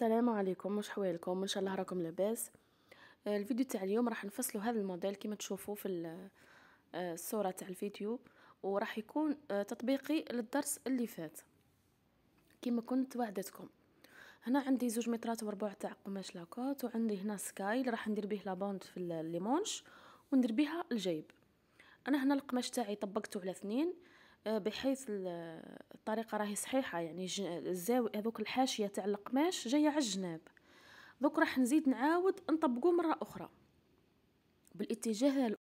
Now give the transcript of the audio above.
السلام عليكم مش حوالكم ان شاء الله راكم لاباس آه، الفيديو تاع اليوم راح نفصلوا هذا الموديل كما تشوفوا في آه، الصوره تاع الفيديو وراح يكون آه، تطبيقي للدرس اللي فات كما كنت وعدتكم هنا عندي زوج مترات وربع تاع قماش لاكوت وعندي هنا سكاي اللي راح ندير به لابوند في الليمونش وندير بها الجيب انا هنا القماش تاعي طبقته على اثنين آه، بحيث الطريقة راهي صحيحة يعني الزاوية هذوك الحاشية تاع القماش جاية على الجناب دوك راح نزيد نعاود نطبقو مرة أخرى بالاتجاه